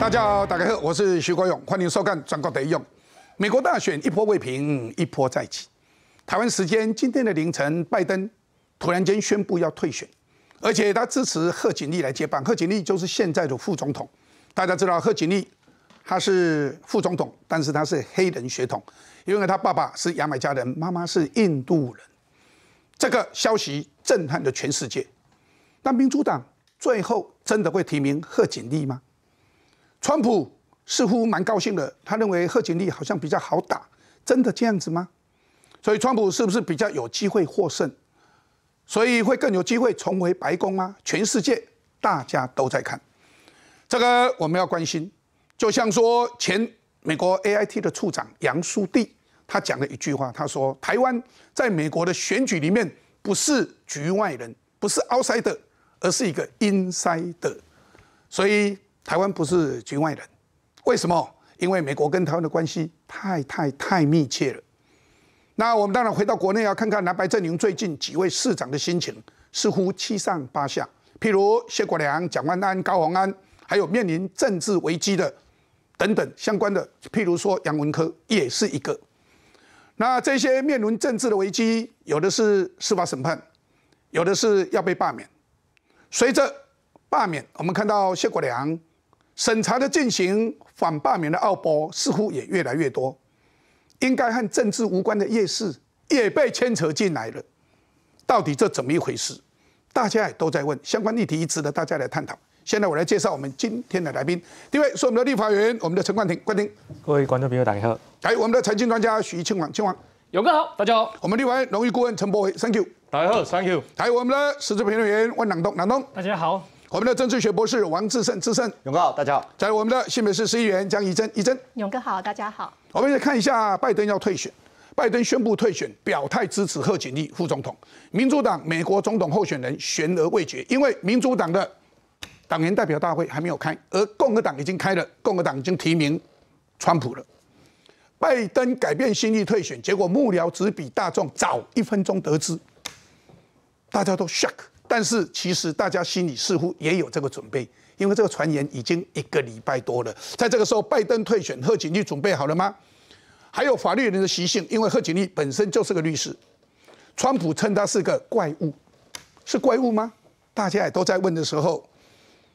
大家好，大家好，我是徐国勇，欢迎收看《中国得用》。美国大选一波未平，一波再起。台湾时间今天的凌晨，拜登突然间宣布要退选，而且他支持贺锦丽来接棒。贺锦丽就是现在的副总统。大家知道，贺锦丽她是副总统，但是她是黑人血统，因为她爸爸是牙买加人，妈妈是印度人。这个消息震撼了全世界。那民主党最后真的会提名贺锦丽吗？川普似乎蛮高兴的，他认为贺锦丽好像比较好打，真的这样子吗？所以川普是不是比较有机会获胜？所以会更有机会重回白宫吗？全世界大家都在看这个，我们要关心。就像说前美国 A I T 的处长杨淑棣，他讲了一句话，他说：“台湾在美国的选举里面不是局外人，不是 outside，而是一个 inside。”所以。台湾不是局外人，为什么？因为美国跟台湾的关系太太太密切了。那我们当然回到国内要看看南白阵营最近几位市长的心情，似乎七上八下。譬如谢国良、蒋万安、高宏安，还有面临政治危机的等等相关的，譬如说杨文科也是一个。那这些面临政治的危机，有的是司法审判，有的是要被罢免。随着罢免，我们看到谢国良审查的进行，反罢免的奥波似乎也越来越多，应该和政治无关的夜市也被牵扯进来了，到底这怎么一回事？大家也都在问，相关议题值得大家来探讨。现在我来介绍我们今天的来宾，第一位是我们的立法员，我们的陈冠廷，冠廷。各位观众朋友，大家好。来，我们的财经专家许庆王，庆王。勇哥好，大家好。我们立法员荣誉顾问陈柏伟 t h a n k you。大家好，thank you。来，我们的时质评论员温朗东，朗东。大家好。我们的政治学博士王志胜，志胜，勇哥好，大家好。在我们的新北市市议员江怡珍，怡珍，勇哥好，大家好。我们来看一下拜登要退选，拜登宣布退选，表态支持贺锦丽副总统。民主党美国总统候选人悬而未决，因为民主党的党员代表大会还没有开，而共和党已经开了，共和党已经提名川普了。拜登改变心意退选，结果幕僚只比大众早一分钟得知，大家都 shock。但是，其实大家心里似乎也有这个准备，因为这个传言已经一个礼拜多了。在这个时候，拜登退选，贺锦丽准备好了吗？还有法律人的习性，因为贺锦丽本身就是个律师。川普称他是个怪物，是怪物吗？大家也都在问的时候，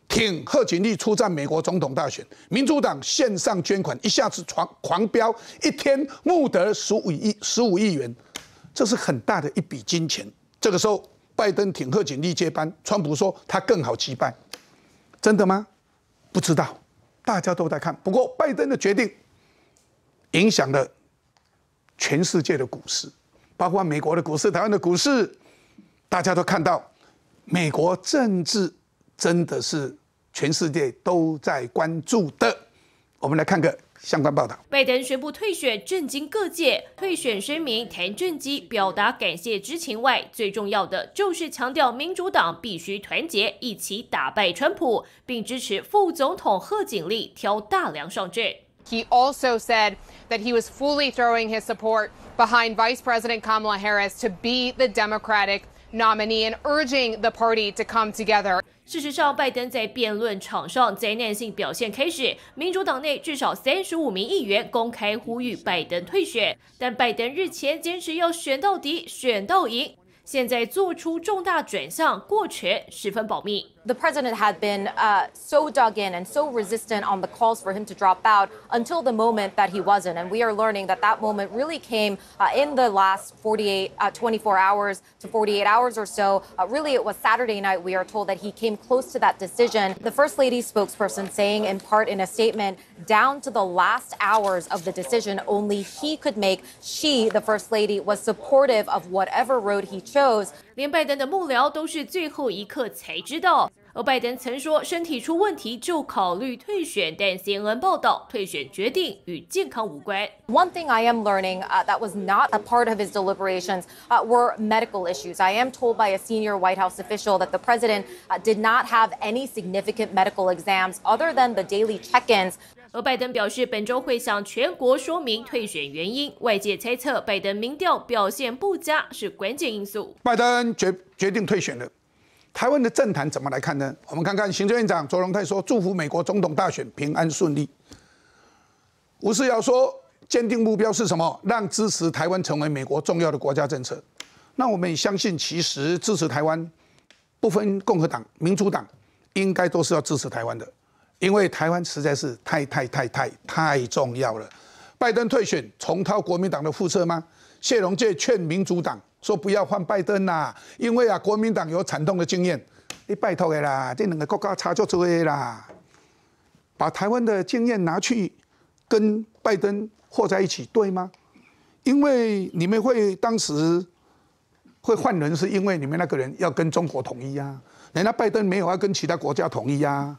挺贺锦丽出战美国总统大选，民主党线上捐款一下子狂狂飙，一天募得十五亿十五亿元，这是很大的一笔金钱。这个时候。拜登挺贺锦丽接班，川普说他更好击败，真的吗？不知道，大家都在看。不过拜登的决定影响了全世界的股市，包括美国的股市、台湾的股市，大家都看到。美国政治真的是全世界都在关注的。我们来看个。相关报道，拜登宣布退选震惊各界。退选声明谈政绩，表达感谢之情外，最重要的就是强调民主党必须团结，一起打败川普，并支持副总统贺锦丽挑大梁上阵。He also said that he was fully throwing his support behind Vice President Kamala Harris to be the Democratic nominee and urging the party to come together. 事实上，拜登在辩论场上灾难性表现开始。民主党内至少三十五名议员公开呼吁拜登退选，但拜登日前坚持要选到底、选到赢。现在做出重大转向，过权十分保密。the president had been uh, so dug in and so resistant on the calls for him to drop out until the moment that he wasn't. And we are learning that that moment really came uh, in the last 48, uh, 24 hours to 48 hours or so. Uh, really, it was Saturday night, we are told, that he came close to that decision. The First Lady spokesperson saying, in part in a statement, down to the last hours of the decision only he could make. She, the First Lady, was supportive of whatever road he chose, 连拜登的幕僚都是最后一刻才知道。而拜登曾说身体出问题就考虑退选，但 CNN 报道退选决定与健康无关。One thing I am learning uh, that was not a part of his deliberations uh, were medical issues. I am told by a senior White House official that the president uh, did not have any significant medical exams other than the daily check-ins 而拜登表示，本周会向全国说明退选原因。外界猜测，拜登民调表现不佳是关键因素。拜登决决定退选了。台湾的政坛怎么来看呢？我们看看行政院长卓荣泰说：“祝福美国总统大选平安顺利。”吴世尧说：“坚定目标是什么？让支持台湾成为美国重要的国家政策。”那我们也相信，其实支持台湾不分共和党、民主党，应该都是要支持台湾的。因为台湾实在是太太太太太重要了。拜登退选，重蹈国民党的副辙吗？谢龙介劝民主党说不要换拜登啦，因为啊，国民党有惨痛的经验，你拜托的啦，这两个国家差就出来了。把台湾的经验拿去跟拜登和在一起，对吗？因为你们会当时会换人，是因为你们那个人要跟中国统一呀，人家拜登没有要跟其他国家统一呀。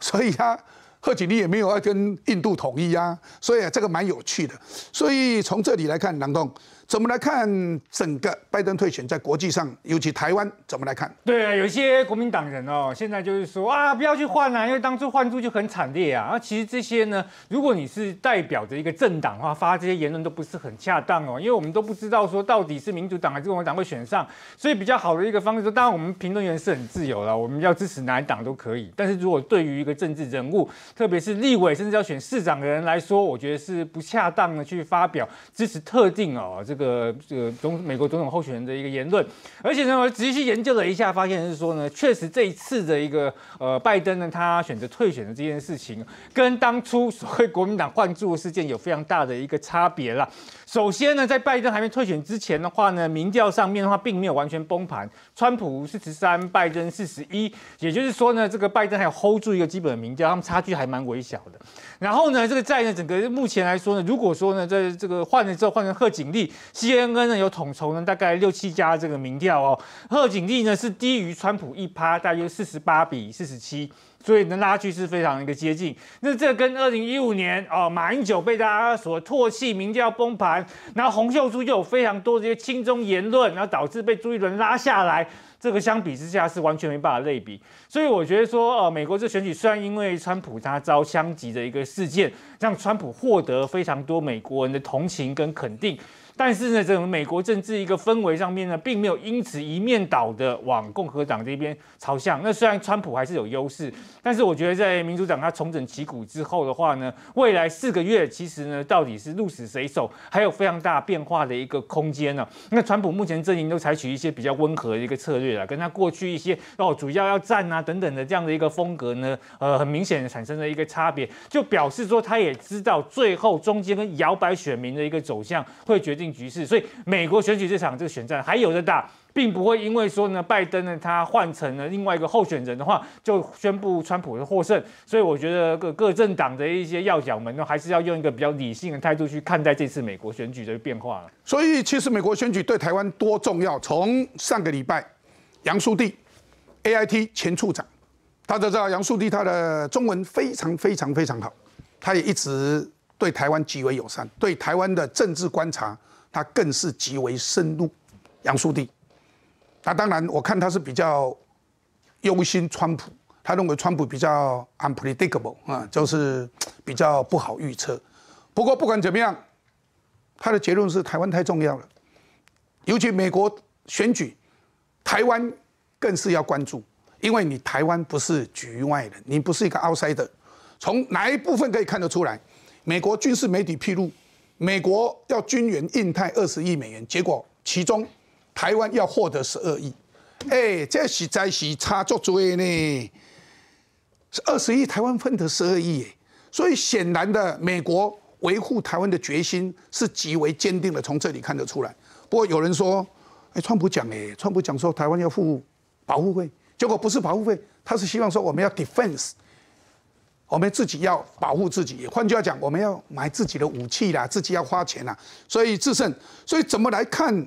所以啊，贺锦丽也没有要跟印度统一啊，所以这个蛮有趣的。所以从这里来看，郎东。怎么来看整个拜登退选在国际上，尤其台湾怎么来看？对啊，有一些国民党人哦，现在就是说啊，不要去换啦，因为当初换住就很惨烈啊。啊，其实这些呢，如果你是代表着一个政党的话，发这些言论都不是很恰当哦，因为我们都不知道说到底是民主党还是共和党会选上，所以比较好的一个方式说，当然我们评论员是很自由了，我们要支持哪一党都可以。但是如果对于一个政治人物，特别是立委甚至要选市长的人来说，我觉得是不恰当的去发表支持特定哦这。这个这个总美国总统候选人的一个言论，而且呢，我仔细研究了一下，发现是说呢，确实这一次的一个呃，拜登呢，他选择退选的这件事情，跟当初所谓国民党换柱事件有非常大的一个差别啦。首先呢，在拜登还没退选之前的话呢，民调上面的话并没有完全崩盘，川普四十三，拜登四十一，也就是说呢，这个拜登还有 hold 住一个基本的民调，他们差距还蛮微小的。然后呢，这个在呢，整个目前来说呢，如果说呢，在这个换了之后换成贺锦丽。CNN 呢有统筹呢，大概六七家这个民调哦。贺锦丽呢是低于川普一趴，大约四十八比四十七，所以呢拉距是非常一个接近。那这跟二零一五年哦，马英九被大家所唾弃，民调崩盘，然后洪秀珠又有非常多这些轻中言论，然后导致被朱一伦拉下来，这个相比之下是完全没办法类比。所以我觉得说，呃，美国这选举虽然因为川普他遭枪击的一个事件，让川普获得非常多美国人的同情跟肯定。但是呢，整个美国政治一个氛围上面呢，并没有因此一面倒的往共和党这边朝向。那虽然川普还是有优势，但是我觉得在民主党他重整旗鼓之后的话呢，未来四个月其实呢，到底是鹿死谁手，还有非常大变化的一个空间呢。那川普目前阵营都采取一些比较温和的一个策略啦，跟他过去一些哦主要要战啊等等的这样的一个风格呢，呃，很明显的产生了一个差别，就表示说他也知道最后中间跟摇摆选民的一个走向会决定。局势，所以美国选举这场这个选战还有的打，并不会因为说呢，拜登呢他换成了另外一个候选人的话，就宣布川普的获胜。所以我觉得各各政党的一些要角们呢，还是要用一个比较理性的态度去看待这次美国选举的变化。所以，其实美国选举对台湾多重要？从上个礼拜，杨树第 A I T 前处长，大家知道杨树第他的中文非常非常非常好，他也一直对台湾极为友善，对台湾的政治观察。他更是极为深入，杨树地，那当然，我看他是比较忧心川普，他认为川普比较 unpredictable 啊，就是比较不好预测。不过不管怎么样，他的结论是台湾太重要了，尤其美国选举，台湾更是要关注，因为你台湾不是局外人，你不是一个 outside 的。从哪一部分可以看得出来？美国军事媒体披露。美国要军援印太二十亿美元，结果其中台湾要获得十二亿，哎，这实在是差错主意呢。是二十亿，台湾分得十二亿，哎，所以显然的，美国维护台湾的决心是极为坚定的，从这里看得出来。不过有人说，哎，川普讲，哎，川普讲说台湾要付保护费，结果不是保护费，他是希望说我们要 defense。我们自己要保护自己，换句话讲，我们要买自己的武器啦，自己要花钱啦，所以制胜。所以怎么来看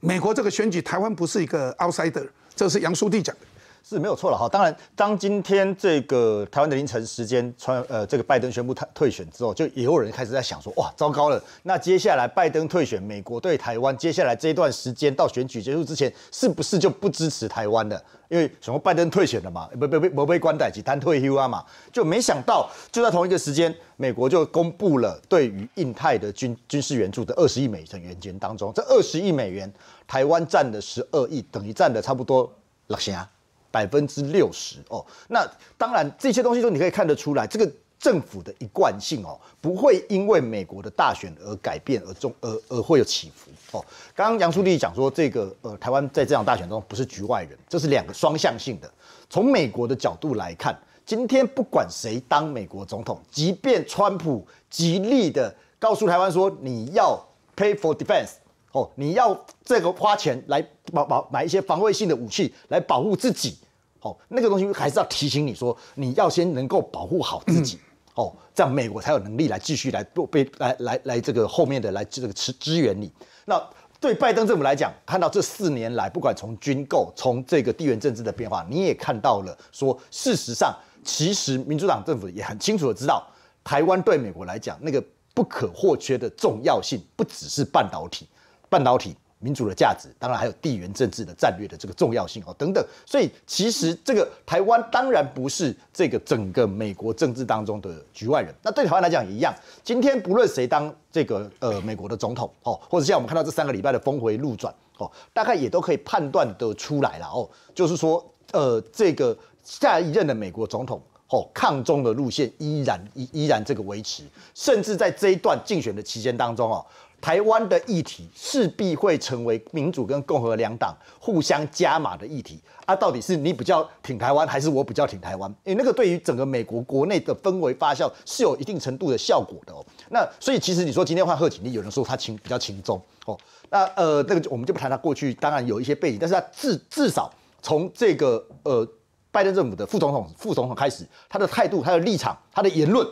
美国这个选举？台湾不是一个 outsider，这是杨书记讲的。是没有错了哈。当然，当今天这个台湾的凌晨时间，川呃这个拜登宣布他退选之后，就也有人开始在想说，哇，糟糕了。那接下来拜登退选，美国对台湾接下来这一段时间到选举结束之前，是不是就不支持台湾了？因为什么？拜登退选了嘛，不不不，没被关在局，单退 U R 嘛，就没想到就在同一个时间，美国就公布了对于印太的军军事援助的二十亿美元的援军当中，这二十亿美元，台湾占的十二亿，等于占的差不多六成啊。百分之六十哦，那当然这些东西都你可以看得出来，这个政府的一贯性哦，不会因为美国的大选而改变，而中而而会有起伏哦。刚刚杨淑立讲说，这个呃，台湾在这场大选中不是局外人，这是两个双向性的。从美国的角度来看，今天不管谁当美国总统，即便川普极力的告诉台湾说你要 pay for defense。哦，你要这个花钱来保保买一些防卫性的武器来保护自己，哦，那个东西还是要提醒你说，你要先能够保护好自己，哦，这样美国才有能力来继续来被来来来这个后面的来这个支支援你。那对拜登政府来讲，看到这四年来，不管从军购，从这个地缘政治的变化，你也看到了，说事实上，其实民主党政府也很清楚的知道，台湾对美国来讲那个不可或缺的重要性，不只是半导体。半导体民主的价值，当然还有地缘政治的战略的这个重要性哦，等等。所以其实这个台湾当然不是这个整个美国政治当中的局外人。那对台湾来讲一样，今天不论谁当这个呃美国的总统哦，或者像我们看到这三个礼拜的峰回路转哦，大概也都可以判断得出来了哦，就是说呃这个下一任的美国总统哦，抗中的路线依然依依然这个维持，甚至在这一段竞选的期间当中哦，台湾的议题势必会成为民主跟共和两党互相加码的议题啊！到底是你比较挺台湾，还是我比较挺台湾？因为那个对于整个美国国内的氛围发酵是有一定程度的效果的哦。那所以其实你说今天换贺锦丽，有人说他轻比较轻中哦。那呃，那个我们就不谈他过去，当然有一些背景，但是他至至少从这个呃拜登政府的副总统副总统开始，他的态度、他的立场、他的言论，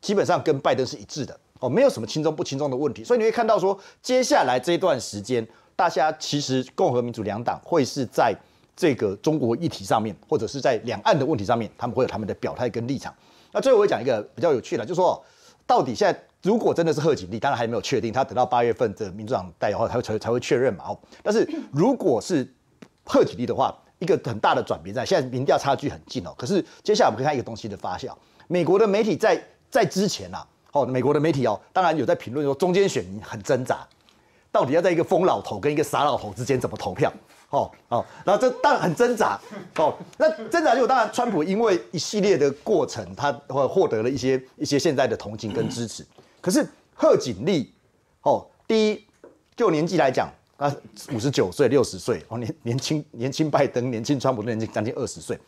基本上跟拜登是一致的。哦，没有什么轻重不轻重的问题，所以你会看到说，接下来这一段时间，大家其实共和民主两党会是在这个中国议题上面，或者是在两岸的问题上面，他们会有他们的表态跟立场。那最后我讲一个比较有趣的，就是说，到底现在如果真的是贺锦丽，当然还没有确定，他等到八月份的民主党代表后，才会才才会确认嘛。哦，但是如果是贺锦丽的话，一个很大的转变，在现在民调差距很近哦，可是接下来我们看一个东西的发酵，美国的媒体在在之前啊。哦，美国的媒体哦，当然有在评论说，中间选民很挣扎，到底要在一个疯老头跟一个傻老头之间怎么投票？哦哦，然后这当然很挣扎。哦，那挣扎就当然，川普因为一系列的过程，他获得了一些一些现在的同情跟支持。可是贺锦丽，哦，第一，就年纪来讲，啊，五十九岁、六十岁，哦，年年轻年轻拜登、年轻川普年纪将近二十岁。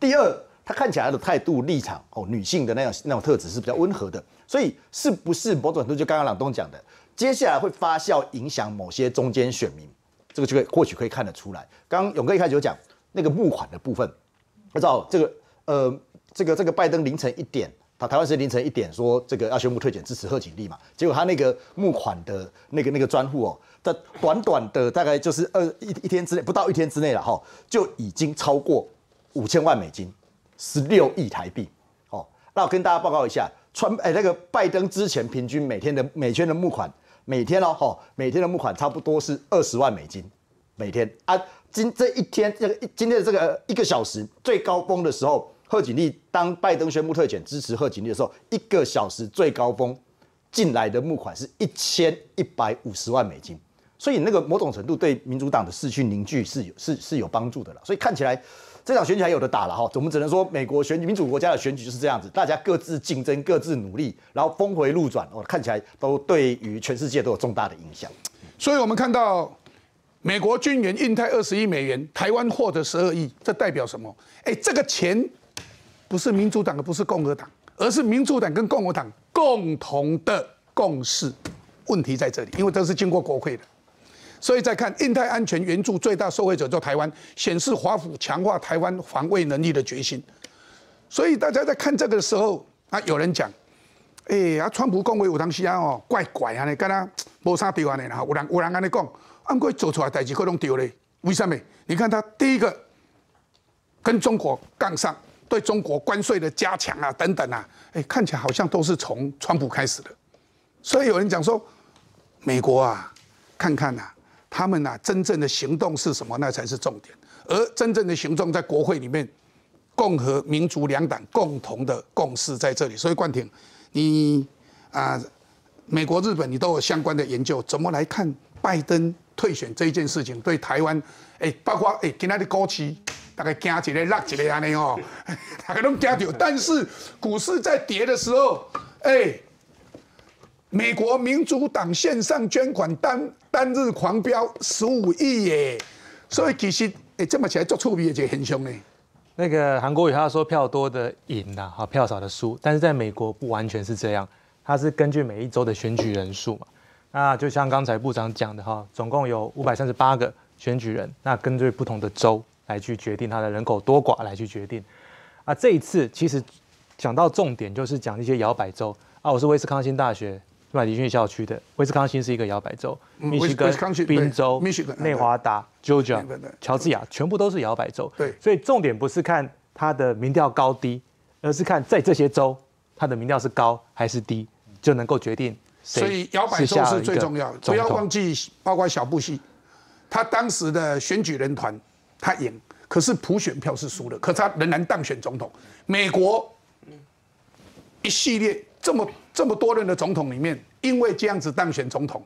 第二。他看起来的态度立场哦，女性的那种那种特质是比较温和的，所以是不是某种程度就刚刚朗东讲的，接下来会发酵影响某些中间选民，这个就可以或许可以看得出来。刚刚勇哥一开始有讲那个募款的部分，按照这个呃，这个这个拜登凌晨一点，他台湾时间凌晨一点说这个要宣布退减支持贺锦丽嘛，结果他那个募款的那个那个专户哦，在短短的大概就是二一一天之内不到一天之内了哈，就已经超过五千万美金。十六亿台币，哦，那我跟大家报告一下，川诶那个拜登之前平均每天的每天的募款，每天哦，哈，每天的募款差不多是二十万美金每天啊。今这一天，这个今天的这个一个小时最高峰的时候，贺锦丽当拜登宣布特减支持贺锦丽的时候，一个小时最高峰进来的募款是一千一百五十万美金，所以那个某种程度对民主党的士气凝聚是有是是有帮助的了，所以看起来。这场选举还有的打了哈，我们只能说美国选举民主国家的选举就是这样子，大家各自竞争、各自努力，然后峰回路转，哦，看起来都对于全世界都有重大的影响。所以我们看到美国军援印太二十亿美元，台湾获得十二亿，这代表什么？哎，这个钱不是民主党，的，不是共和党，而是民主党跟共和党共同的共识。问题在这里，因为这是经过国会的。所以再看印太安全援助最大受惠者就台湾，显示华府强化台湾防卫能力的决心。所以大家在看这个的时候，啊，有人讲，哎，啊，川普讲话有当时啊，哦，怪怪啊，你跟他无啥对话的，然后有人有人跟你讲，阿哥做出来代志可能丢嘞。为什么？你看他第一个跟中国杠上，对中国关税的加强啊，等等啊，哎，看起来好像都是从川普开始的。所以有人讲说，美国啊，看看呐。他们啊、真正的行动是什么？那才是重点。而真正的行动在国会里面，共和、民主两党共同的共识在这里。所以冠廷，你啊，美国、日本你都有相关的研究，怎么来看拜登退选这一件事情对台湾？哎，包括哎，今天的股市大概惊一个、落一个安尼哦，大概都惊到。但是股市在跌的时候，哎。美国民主党线上捐款单单日狂飙十五亿耶，所以其实诶这么起来做对比也就很凶的。那个韩国瑜他说票多的赢啦，哈票少的输，但是在美国不完全是这样，它是根据每一州的选举人数嘛。那就像刚才部长讲的哈，总共有五百三十八个选举人，那根据不同的州来去决定他的人口多寡来去决定。啊，这一次其实讲到重点就是讲一些摇摆州啊，我是威斯康星大学。麦里逊校区的，威斯康星是一个摇摆州，密西根、宾州、内华达、Georgia、乔治亚，全部都是摇摆州。对，所以重点不是看他的民调高低，而是看在这些州他的民调是高还是低，就能够决定。所以摇摆州是最重要的。不要忘记，包括小布希，他当时的选举人团他赢，可是普选票是输了，可他仍然当选总统。美国，一系列。这么这么多人的总统里面，因为这样子当选总统，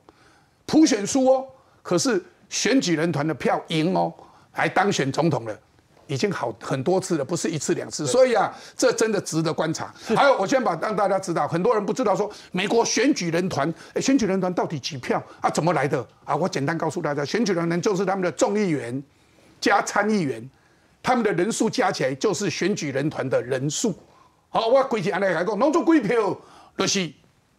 普选输哦，可是选举人团的票赢哦，还当选总统了，已经好很多次了，不是一次两次，所以啊，这真的值得观察。还有，我先把让大家知道，很多人不知道说，美国选举人团，选举人团到底几票啊？怎么来的啊？我简单告诉大家，选举人团就是他们的众议员加参议员，他们的人数加起来就是选举人团的人数。好，我规归结安内来讲，能做几票？就是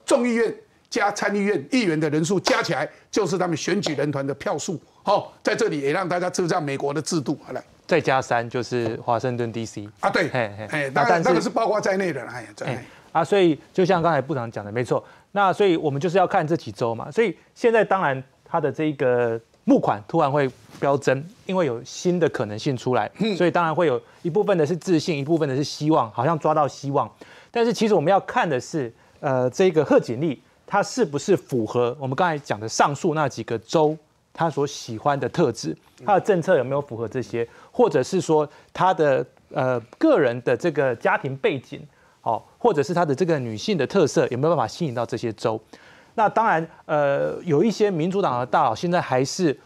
众议院加参议院议员的人数加起来，就是他们选举人团的票数。好，在这里也让大家知道美国的制度。好了，再加三就是华盛顿 D.C. 啊，对，哎哎，那个那个是包括在内的啦，哎，啊，所以就像刚才部长讲的，没错。那所以我们就是要看这几周嘛。所以现在当然他的这个。募款突然会飙增，因为有新的可能性出来，所以当然会有一部分的是自信，一部分的是希望，好像抓到希望。但是其实我们要看的是，呃，这个贺锦丽她是不是符合我们刚才讲的上述那几个州她所喜欢的特质，她的政策有没有符合这些，或者是说她的呃个人的这个家庭背景，好，或者是她的这个女性的特色有没有办法吸引到这些州。那当然，呃，有一些民主党的大佬现在还是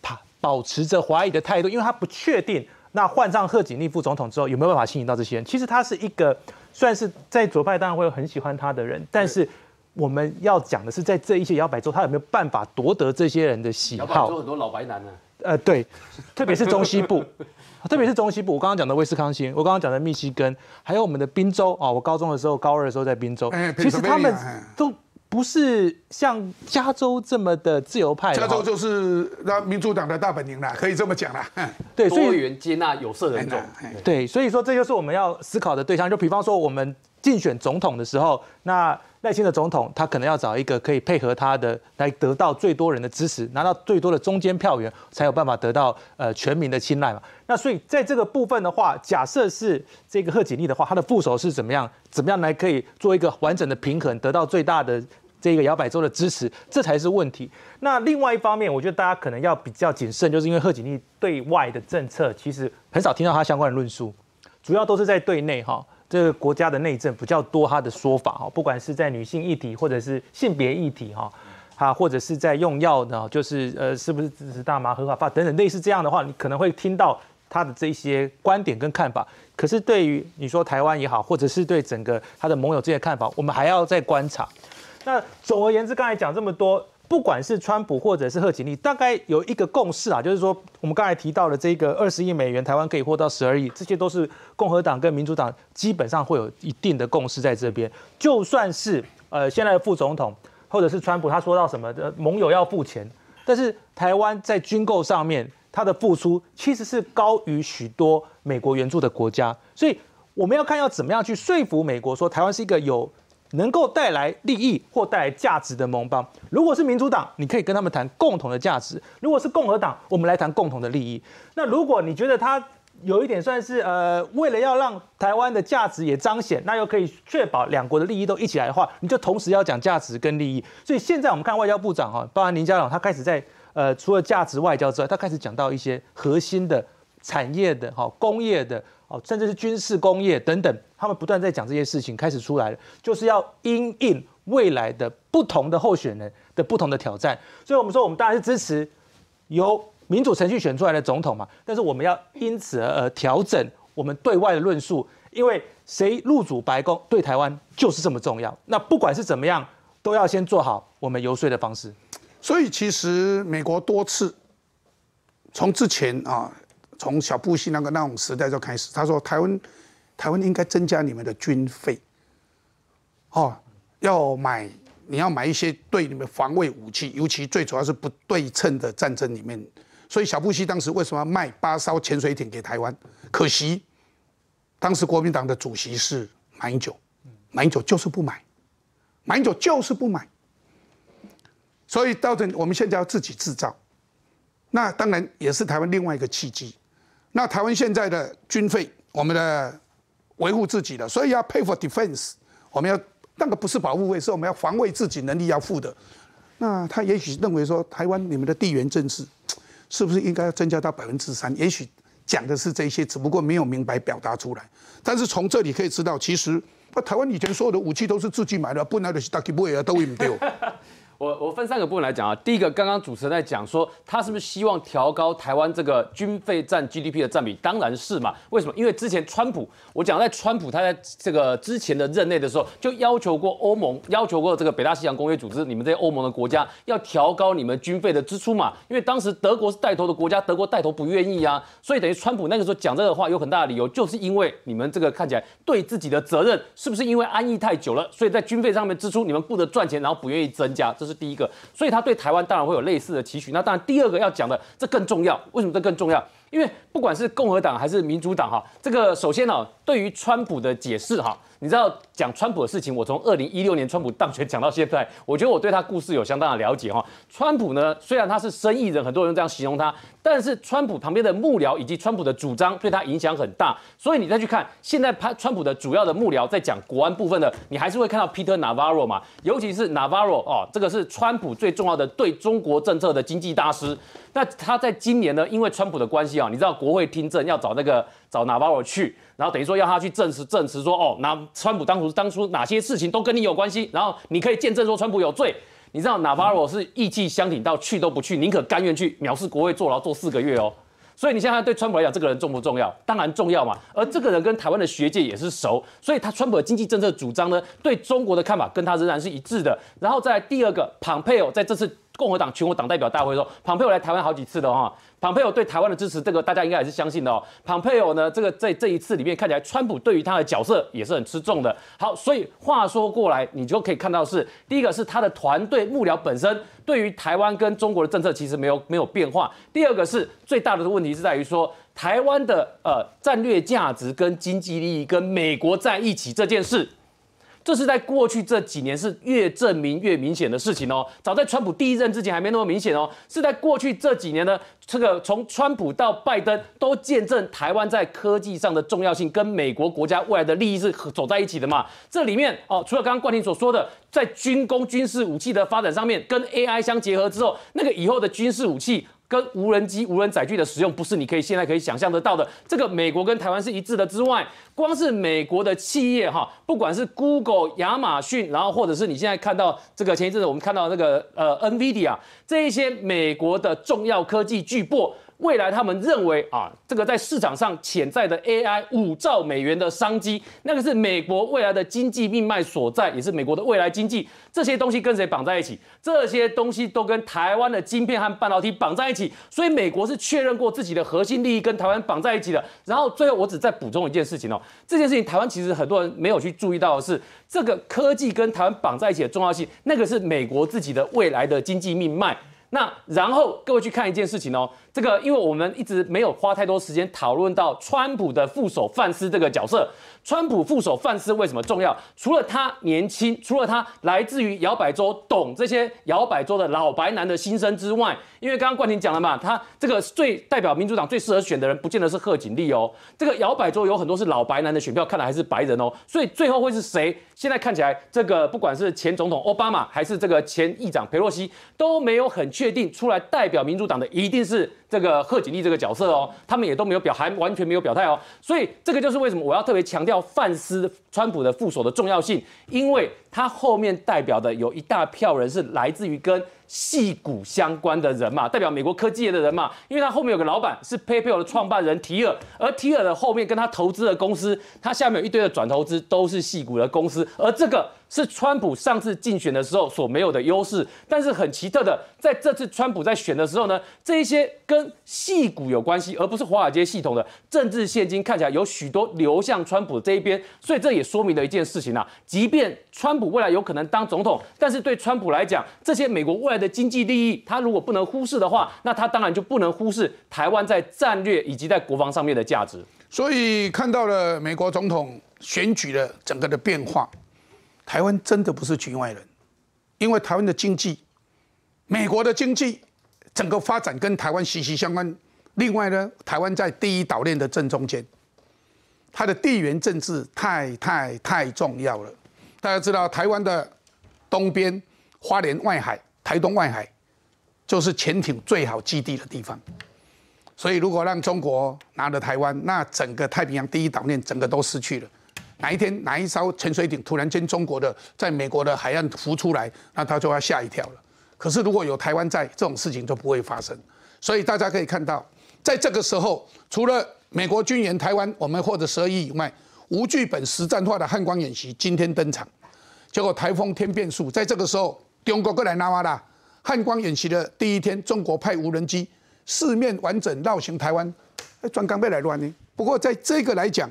他保持着怀疑的态度，因为他不确定那换上贺锦丽副总统之后有没有办法吸引到这些人。其实他是一个算是在左派当然会很喜欢他的人，但是我们要讲的是在这一些摇摆州，他有没有办法夺得这些人的喜好？很多老白男呢？呃，对，特别是中西部，特别是中西部。我刚刚讲的威斯康星，我刚刚讲的密西根，还有我们的宾州啊。我高中的时候，高二的时候在宾州，其实他们都。不是像加州这么的自由派，加州就是那民主党的大本营啦，可以这么讲啦。对，多元接纳有色人种。对，所以说这就是我们要思考的对象。就比方说我们竞选总统的时候，那耐心的总统他可能要找一个可以配合他的，来得到最多人的支持，拿到最多的中间票源，才有办法得到呃全民的青睐嘛。那所以在这个部分的话，假设是这个贺锦丽的话，他的副手是怎么样，怎么样来可以做一个完整的平衡，得到最大的。这个摇摆州的支持，这才是问题。那另外一方面，我觉得大家可能要比较谨慎，就是因为贺锦丽对外的政策其实很少听到他相关的论述，主要都是在对内哈，这个国家的内政比较多他的说法哈。不管是在女性议题或者是性别议题哈，啊，或者是在用药呢，就是呃，是不是支持大麻合法化等等类似这样的话，你可能会听到他的这些观点跟看法。可是对于你说台湾也好，或者是对整个他的盟友这些看法，我们还要再观察。那总而言之，刚才讲这么多，不管是川普或者是贺锦丽，大概有一个共识啊，就是说我们刚才提到的这个二十亿美元，台湾可以获到十二亿，这些都是共和党跟民主党基本上会有一定的共识在这边。就算是呃现在的副总统或者是川普，他说到什么的盟友要付钱，但是台湾在军购上面它的付出其实是高于许多美国援助的国家，所以我们要看要怎么样去说服美国说台湾是一个有。能够带来利益或带来价值的盟邦，如果是民主党，你可以跟他们谈共同的价值；如果是共和党，我们来谈共同的利益。那如果你觉得他有一点算是呃，为了要让台湾的价值也彰显，那又可以确保两国的利益都一起来的话，你就同时要讲价值跟利益。所以现在我们看外交部长哈，包含林佳龙，他开始在呃，除了价值外交之外，他开始讲到一些核心的产业的、哈，工业的。哦，甚至是军事工业等等，他们不断在讲这些事情，开始出来了，就是要因应未来的不同的候选人的不同的挑战。所以，我们说，我们当然是支持由民主程序选出来的总统嘛，但是我们要因此而调整我们对外的论述，因为谁入主白宫对台湾就是这么重要。那不管是怎么样，都要先做好我们游说的方式。所以，其实美国多次从之前啊。从小布希那个那种时代就开始，他说台湾，台湾应该增加你们的军费，哦，要买，你要买一些对你们防卫武器，尤其最主要是不对称的战争里面。所以小布希当时为什么要卖八艘潜水艇给台湾？可惜，当时国民党的主席是马英九，马英九就是不买，马英九就是不买，所以到等我们现在要自己制造，那当然也是台湾另外一个契机。那台湾现在的军费，我们的维护自己的，所以要 pay for defense，我们要那个不是保护费，是我们要防卫自己能力要付的。那他也许认为说，台湾你们的地缘政治是不是应该增加到百分之三？也许讲的是这些，只不过没有明白表达出来。但是从这里可以知道，其实那台湾以前所有的武器都是自己买的，不奈的是大 u c 尔都 in b 我我分三个部分来讲啊，第一个，刚刚主持人在讲说，他是不是希望调高台湾这个军费占 GDP 的占比？当然是嘛，为什么？因为之前川普，我讲在川普他在这个之前的任内的时候，就要求过欧盟，要求过这个北大西洋公约组织，你们这些欧盟的国家要调高你们军费的支出嘛。因为当时德国是带头的国家，德国带头不愿意啊，所以等于川普那个时候讲这个话有很大的理由，就是因为你们这个看起来对自己的责任是不是因为安逸太久了，所以在军费上面支出你们顾得赚钱，然后不愿意增加，这是。第一个，所以他对台湾当然会有类似的期许。那当然，第二个要讲的，这更重要。为什么这更重要？因为不管是共和党还是民主党，哈，这个首先呢，对于川普的解释，哈，你知道讲川普的事情，我从二零一六年川普当选讲到现在，我觉得我对他故事有相当的了解，哈。川普呢，虽然他是生意人，很多人这样形容他，但是川普旁边的幕僚以及川普的主张对他影响很大。所以你再去看现在他川普的主要的幕僚在讲国安部分的，你还是会看到 Peter Navarro 嘛，尤其是 Navarro 哦，这个是川普最重要的对中国政策的经济大师。那他在今年呢，因为川普的关系啊。你知道国会听证要找那个找 Navarro 去，然后等于说要他去证实证实说哦，那川普当初当初哪些事情都跟你有关系，然后你可以见证说川普有罪。你知道 Navarro 是意气相挺到去都不去，宁可甘愿去藐视国会坐牢坐四个月哦。所以你现在对川普来讲，这个人重不重要？当然重要嘛。而这个人跟台湾的学界也是熟，所以他川普的经济政策主张呢，对中国的看法跟他仍然是一致的。然后再第二个 p 佩 m p e 在这次。共和党全国党代表大会说，蓬佩奥来台湾好几次的哈，蓬佩奥对台湾的支持，这个大家应该也是相信的哦。蓬佩奥呢，这个在这一次里面看起来，川普对于他的角色也是很吃重的。好，所以话说过来，你就可以看到是，第一个是他的团队幕僚本身对于台湾跟中国的政策其实没有没有变化。第二个是最大的的问题是在于说，台湾的呃战略价值跟经济利益跟美国在一起这件事。这是在过去这几年是越证明越明显的事情哦。早在川普第一任之前还没那么明显哦，是在过去这几年呢，这个从川普到拜登都见证台湾在科技上的重要性跟美国国家未来的利益是走在一起的嘛。这里面哦，除了刚刚冠廷所说的，在军工军事武器的发展上面跟 AI 相结合之后，那个以后的军事武器。跟无人机、无人载具的使用，不是你可以现在可以想象得到的。这个美国跟台湾是一致的之外，光是美国的企业哈，不管是 Google、亚马逊，然后或者是你现在看到这个前一阵子我们看到那个呃 NVIDIA 这一些美国的重要科技巨擘。未来他们认为啊，这个在市场上潜在的 AI 五兆美元的商机，那个是美国未来的经济命脉所在，也是美国的未来经济。这些东西跟谁绑在一起？这些东西都跟台湾的晶片和半导体绑在一起。所以美国是确认过自己的核心利益跟台湾绑在一起的。然后最后我只再补充一件事情哦，这件事情台湾其实很多人没有去注意到的是，这个科技跟台湾绑在一起的重要性，那个是美国自己的未来的经济命脉。那然后各位去看一件事情哦。这个，因为我们一直没有花太多时间讨论到川普的副手范斯这个角色。川普副手范斯为什么重要？除了他年轻，除了他来自于摇摆州，懂这些摇摆州的老白男的心声之外，因为刚刚冠廷讲了嘛，他这个最代表民主党最适合选的人，不见得是贺锦丽哦。这个摇摆州有很多是老白男的选票，看来还是白人哦。所以最后会是谁？现在看起来，这个不管是前总统奥巴马，还是这个前议长佩洛西，都没有很确定出来代表民主党的一定是。这个贺锦丽这个角色哦，他们也都没有表，还完全没有表态哦。所以这个就是为什么我要特别强调范斯川普的副所的重要性，因为他后面代表的有一大票人是来自于跟戏股相关的人嘛，代表美国科技业的人嘛。因为他后面有个老板是 PayPal 的创办人提尔，而提尔的后面跟他投资的公司，他下面有一堆的转投资都是戏股的公司，而这个。是川普上次竞选的时候所没有的优势，但是很奇特的，在这次川普在选的时候呢，这一些跟戏股有关系，而不是华尔街系统的政治现金，看起来有许多流向川普这一边，所以这也说明了一件事情啊，即便川普未来有可能当总统，但是对川普来讲，这些美国未来的经济利益，他如果不能忽视的话，那他当然就不能忽视台湾在战略以及在国防上面的价值，所以看到了美国总统选举的整个的变化。台湾真的不是局外人，因为台湾的经济、美国的经济整个发展跟台湾息息相关。另外呢，台湾在第一岛链的正中间，它的地缘政治太太太重要了。大家知道，台湾的东边花莲外海、台东外海就是潜艇最好基地的地方。所以，如果让中国拿了台湾，那整个太平洋第一岛链整个都失去了。哪一天哪一艘潜水艇突然间中国的在美国的海岸浮出来，那他就要吓一跳了。可是如果有台湾在这种事情就不会发生。所以大家可以看到，在这个时候，除了美国军援台湾，我们获得十亿以外，无剧本实战化的汉光演习今天登场。结果台风天变数，在这个时候，中国过来拿瓦啦。汉光演习的第一天，中国派无人机四面完整绕行台湾，专刚被来乱呢。不过在这个来讲，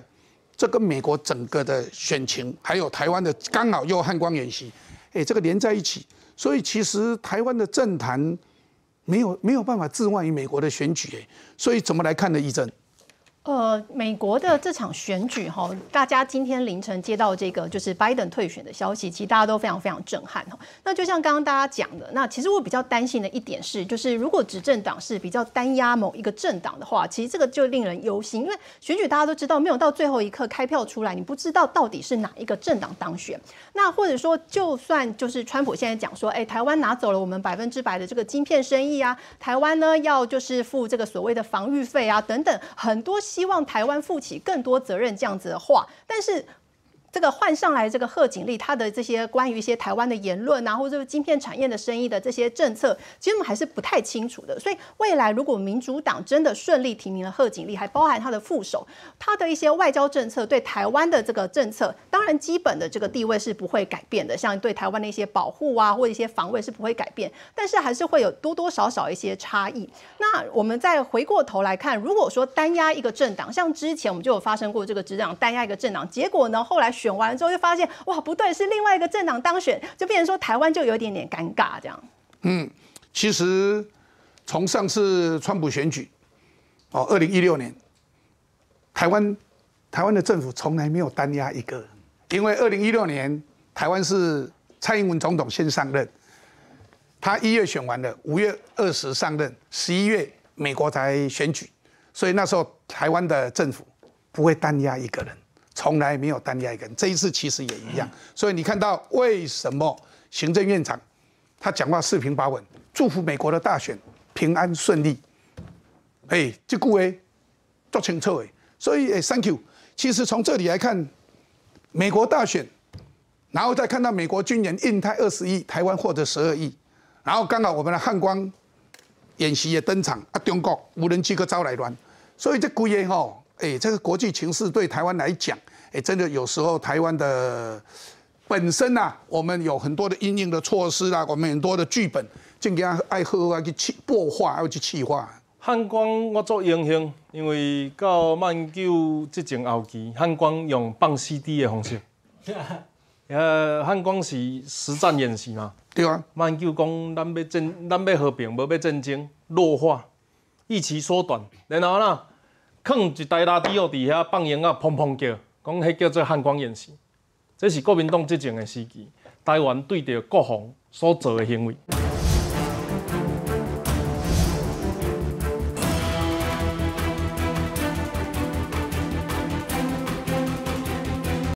这跟美国整个的选情，还有台湾的刚好又汉光演习，哎，这个连在一起，所以其实台湾的政坛没有没有办法置外于美国的选举，所以怎么来看呢？一政？呃，美国的这场选举哈，大家今天凌晨接到这个就是拜登退选的消息，其实大家都非常非常震撼哈。那就像刚刚大家讲的，那其实我比较担心的一点是，就是如果执政党是比较单压某一个政党的话，其实这个就令人忧心，因为选举大家都知道，没有到最后一刻开票出来，你不知道到底是哪一个政党当选。那或者说，就算就是川普现在讲说，哎，台湾拿走了我们百分之百的这个晶片生意啊，台湾呢要就是付这个所谓的防御费啊等等很多。希望台湾负起更多责任，这样子的话，但是。这个换上来这个贺锦丽，她的这些关于一些台湾的言论啊，或者芯片产业的生意的这些政策，其实我们还是不太清楚的。所以未来如果民主党真的顺利提名了贺锦丽，还包含他的副手，他的一些外交政策对台湾的这个政策，当然基本的这个地位是不会改变的，像对台湾的一些保护啊或一些防卫是不会改变，但是还是会有多多少少一些差异。那我们再回过头来看，如果说单压一个政党，像之前我们就有发生过这个执政单压一个政党，结果呢后来。选完之后就发现，哇，不对，是另外一个政党当选，就变成说台湾就有点点尴尬这样。嗯，其实从上次川普选举，哦，二零一六年，台湾台湾的政府从来没有单压一个人，因为二零一六年台湾是蔡英文总统先上任，他一月选完了，五月二十上任，十一月美国才选举，所以那时候台湾的政府不会单压一个人。从来没有单压一根，这一次其实也一样。所以你看到为什么行政院长他讲话四平八稳，祝福美国的大选平安顺利。哎，这顾哎，做清楚哎。所以诶 t h a n k you。其实从这里来看，美国大选，然后再看到美国军人印太二十亿，台湾获得十二亿，然后刚好我们的汉光演习也登场，啊，中国无人机可招来乱。所以这顾哎吼。哎，这个国际情势对台湾来讲，哎，真的有时候台湾的本身呐，我们有很多的阴影的措施啦，我们很多的剧本，正经爱喝爱去气破化，要去气化。汉光我做英雄，因为到曼球即种后期，汉光用放 CD 的方式，呃，汉光是实战演习嘛。对啊。曼球讲咱要震，咱要和平，无要战争，弱化，一起缩短，然后呢？放一台垃圾哦，伫遐放烟仔，砰砰叫，讲迄叫做汉光演习，这是国民党执政的时期，台湾对着国防所做的行为。